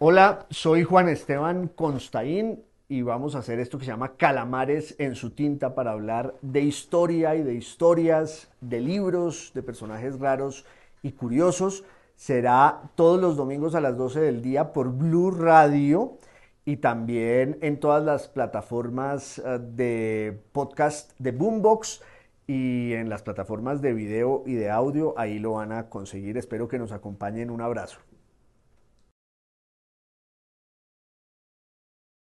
Hola, soy Juan Esteban Constaín y vamos a hacer esto que se llama Calamares en su tinta para hablar de historia y de historias, de libros, de personajes raros y curiosos. Será todos los domingos a las 12 del día por Blue Radio y también en todas las plataformas eh, de podcast de Boombox y en las plataformas de video y de audio. Ahí lo van a conseguir. Espero que nos acompañen. Un abrazo.